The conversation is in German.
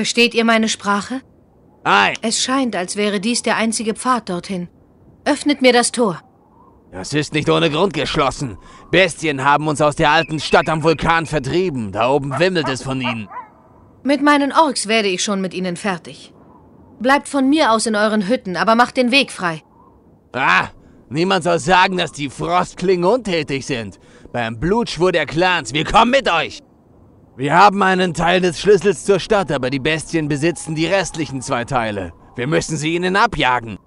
Versteht ihr meine Sprache? Nein. Es scheint, als wäre dies der einzige Pfad dorthin. Öffnet mir das Tor. Das ist nicht ohne Grund geschlossen. Bestien haben uns aus der alten Stadt am Vulkan vertrieben. Da oben wimmelt es von ihnen. Mit meinen Orks werde ich schon mit ihnen fertig. Bleibt von mir aus in euren Hütten, aber macht den Weg frei. Ah, niemand soll sagen, dass die Frostklingen untätig sind. Beim Blutschwur der Clans, wir kommen mit euch. Wir haben einen Teil des Schlüssels zur Stadt, aber die Bestien besitzen die restlichen zwei Teile. Wir müssen sie ihnen abjagen.